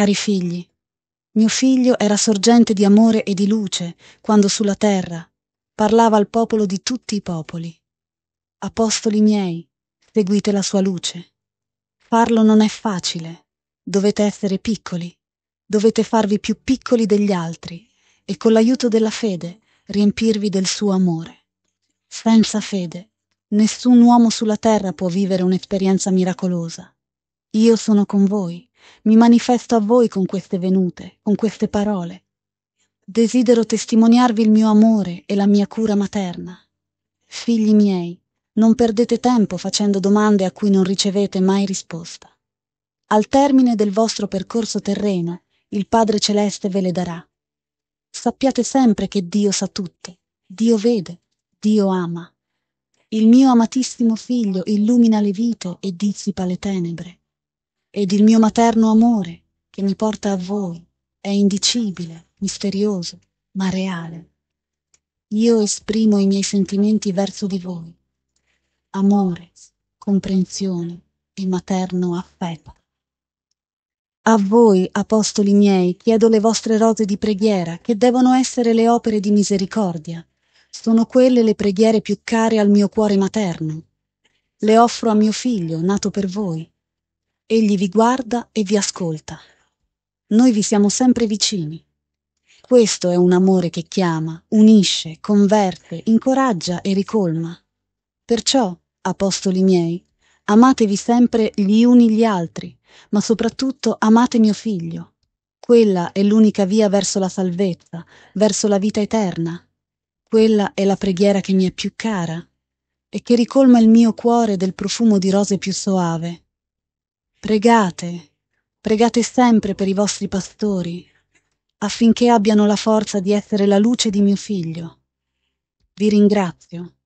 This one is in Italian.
Cari figli, mio figlio era sorgente di amore e di luce quando sulla terra parlava al popolo di tutti i popoli. Apostoli miei, seguite la sua luce. Farlo non è facile, dovete essere piccoli, dovete farvi più piccoli degli altri e con l'aiuto della fede riempirvi del suo amore. Senza fede, nessun uomo sulla terra può vivere un'esperienza miracolosa. Io sono con voi, mi manifesto a voi con queste venute, con queste parole. Desidero testimoniarvi il mio amore e la mia cura materna. Figli miei, non perdete tempo facendo domande a cui non ricevete mai risposta. Al termine del vostro percorso terreno, il Padre Celeste ve le darà. Sappiate sempre che Dio sa tutto, Dio vede, Dio ama. Il mio amatissimo figlio illumina le vite e dissipa le tenebre ed il mio materno amore che mi porta a voi è indicibile, misterioso, ma reale. Io esprimo i miei sentimenti verso di voi. Amore, comprensione e materno affetto. A voi, apostoli miei, chiedo le vostre rose di preghiera, che devono essere le opere di misericordia. Sono quelle le preghiere più care al mio cuore materno. Le offro a mio figlio, nato per voi, Egli vi guarda e vi ascolta. Noi vi siamo sempre vicini. Questo è un amore che chiama, unisce, converte, incoraggia e ricolma. Perciò, apostoli miei, amatevi sempre gli uni gli altri, ma soprattutto amate mio figlio. Quella è l'unica via verso la salvezza, verso la vita eterna. Quella è la preghiera che mi è più cara e che ricolma il mio cuore del profumo di rose più soave, pregate, pregate sempre per i vostri pastori, affinché abbiano la forza di essere la luce di mio figlio. Vi ringrazio